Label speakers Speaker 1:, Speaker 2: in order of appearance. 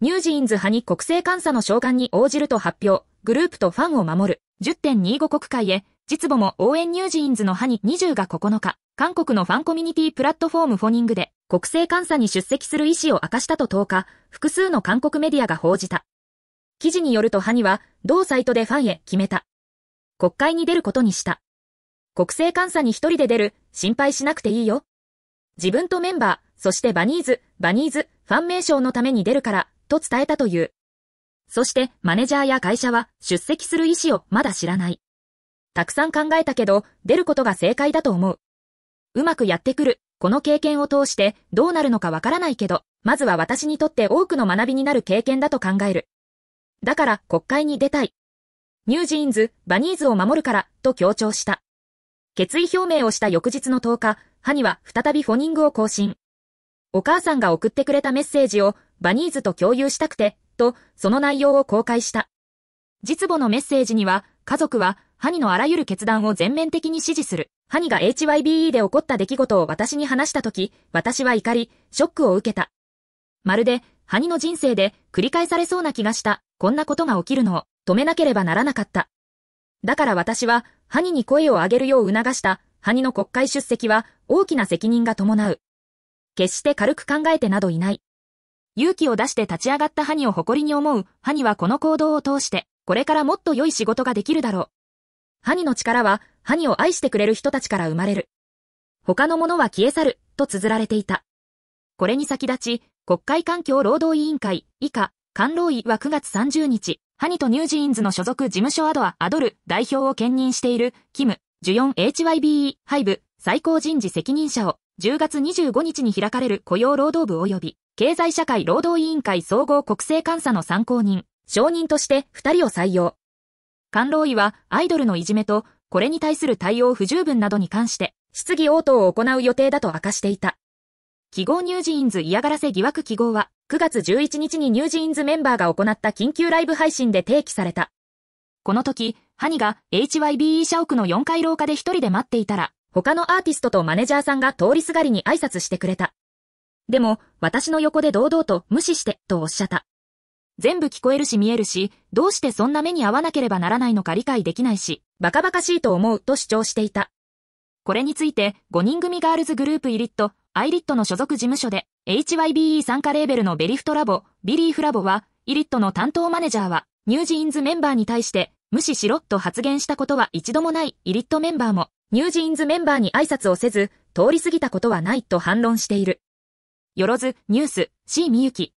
Speaker 1: ニュージーンズ派に国政監査の召喚に応じると発表、グループとファンを守る、10.25国会へ、実母も応援ニュージーンズの派に20が9日、韓国のファンコミュニティプラットフォームフォニングで、国政監査に出席する意思を明かしたと10日、複数の韓国メディアが報じた。記事によるとハニは、同サイトでファンへ決めた。国会に出ることにした。国政監査に一人で出る、心配しなくていいよ。自分とメンバー、そしてバニーズ、バニーズ、ファン名称のために出るから、と伝えたという。そして、マネジャーや会社は出席する意思をまだ知らない。たくさん考えたけど、出ることが正解だと思う。うまくやってくる。この経験を通してどうなるのかわからないけど、まずは私にとって多くの学びになる経験だと考える。だから国会に出たい。ニュージーンズ、バニーズを守るから、と強調した。決意表明をした翌日の10日、ハニは再びフォニングを更新。お母さんが送ってくれたメッセージをバニーズと共有したくて、と、その内容を公開した。実母のメッセージには、家族は、ハニのあらゆる決断を全面的に支持する。ハニが HYBE で起こった出来事を私に話したとき、私は怒り、ショックを受けた。まるで、ハニの人生で繰り返されそうな気がした、こんなことが起きるのを止めなければならなかった。だから私は、ハニに声を上げるよう促した、ハニの国会出席は大きな責任が伴う。決して軽く考えてなどいない。勇気を出して立ち上がったハニを誇りに思う、ハニはこの行動を通して、これからもっと良い仕事ができるだろう。ハニの力は、ハニを愛してくれる人たちから生まれる。他のものは消え去る、と綴られていた。これに先立ち、国会環境労働委員会、以下、官労委は9月30日、ハニとニュージーンズの所属事務所アドア・アドル代表を兼任している、キム、ジュヨン HYBE、ハイブ、最高人事責任者を、10月25日に開かれる雇用労働部及び、経済社会労働委員会総合国政監査の参考人、証人として2人を採用。官労医はアイドルのいじめと、これに対する対応不十分などに関して、質疑応答を行う予定だと明かしていた。記号ニュージーンズ嫌がらせ疑惑記号は、9月11日にニュージーンズメンバーが行った緊急ライブ配信で提起された。この時、ハニが HYBE 社屋の4階廊下で一人で待っていたら、他のアーティストとマネジャーさんが通りすがりに挨拶してくれた。でも、私の横で堂々と無視して、とおっしゃった。全部聞こえるし見えるし、どうしてそんな目に遭わなければならないのか理解できないし、バカバカしいと思うと主張していた。これについて、5人組ガールズグループイリット、アイリットの所属事務所で、HYBE 参加レーベルのベリフトラボ、ビリーフラボは、イリットの担当マネジャーは、ニュージーンズメンバーに対して、無視しろと発言したことは一度もないイリットメンバーも、ニュージーンズメンバーに挨拶をせず、通り過ぎたことはないと反論している。よろず、ニュース、C みゆき。